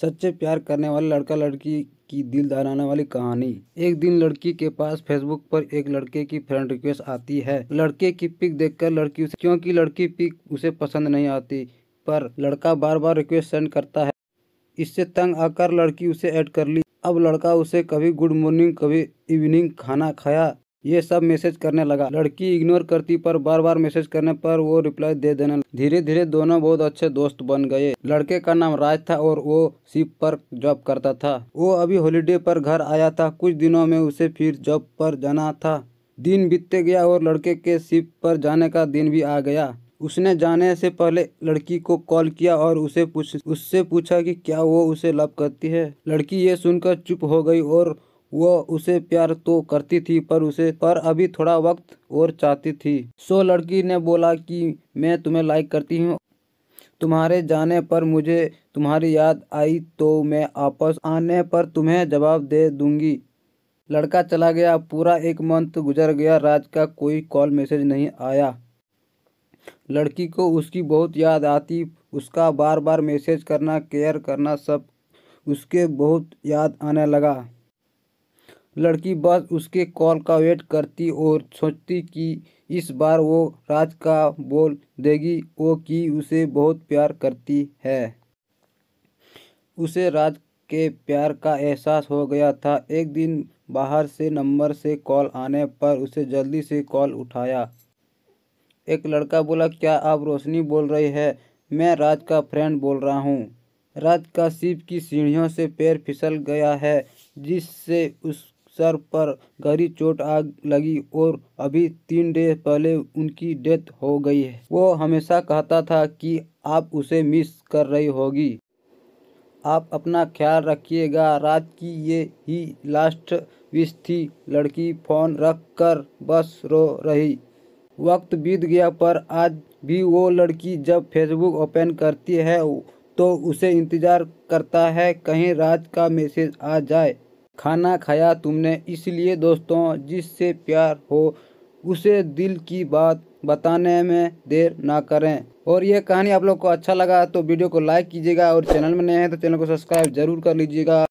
सच्चे प्यार करने वाले लड़का लड़की की दिल दहलाने वाली कहानी एक दिन लड़की के पास फेसबुक पर एक लड़के की फ्रेंड रिक्वेस्ट आती है लड़के की पिक देखकर लड़की उसे क्योंकि लड़की पिक उसे पसंद नहीं आती पर लड़का बार बार रिक्वेस्ट सेंड करता है इससे तंग आकर लड़की उसे ऐड कर ली अब लड़का उसे कभी गुड मॉर्निंग कभी इवनिंग खाना खाया ये सब मैसेज करने लगा लड़की इग्नोर करती पर बार बार मैसेज करने पर वो रिप्लाई दे देने धीरे धीरे दोनों बहुत अच्छे दोस्त बन गए लड़के का नाम राज था और वो शिप पर जॉब करता था वो अभी हॉलीडे पर घर आया था कुछ दिनों में उसे फिर जॉब पर जाना था दिन बीतते गया और लड़के के शिप पर जाने का दिन भी आ गया उसने जाने से पहले लड़की को कॉल किया और उसे पूछ उससे पूछा कि क्या वो उसे लव करती है लड़की ये सुनकर चुप हो गई और वह उसे प्यार तो करती थी पर उसे पर अभी थोड़ा वक्त और चाहती थी सो लड़की ने बोला कि मैं तुम्हें लाइक करती हूँ तुम्हारे जाने पर मुझे तुम्हारी याद आई तो मैं आपस आने पर तुम्हें जवाब दे दूंगी लड़का चला गया पूरा एक मंथ गुजर गया राज का कोई कॉल मैसेज नहीं आया लड़की को उसकी बहुत याद आती उसका बार बार मैसेज करना केयर करना सब उसके बहुत याद आने लगा लड़की बस उसके कॉल का वेट करती और सोचती कि इस बार वो राज का बोल देगी वो कि उसे बहुत प्यार करती है उसे राज के प्यार का एहसास हो गया था एक दिन बाहर से नंबर से कॉल आने पर उसे जल्दी से कॉल उठाया एक लड़का बोला क्या आप रोशनी बोल रही है मैं राज का फ्रेंड बोल रहा हूँ राज का शिव की सीढ़ियों से पैर फिसल गया है जिससे उस सर पर गहरी चोट आ लगी और अभी तीन डे पहले उनकी डेथ हो गई है वो हमेशा कहता था कि आप उसे मिस कर रही होगी आप अपना ख्याल रखिएगा रात की ये ही लास्ट विश थी लड़की फ़ोन रख कर बस रो रही वक्त बीत गया पर आज भी वो लड़की जब फेसबुक ओपन करती है तो उसे इंतज़ार करता है कहीं रात का मैसेज आ जाए खाना खाया तुमने इसलिए दोस्तों जिससे प्यार हो उसे दिल की बात बताने में देर ना करें और ये कहानी आप लोग को अच्छा लगा तो वीडियो को लाइक कीजिएगा और चैनल में नए हैं तो चैनल को सब्सक्राइब जरूर कर लीजिएगा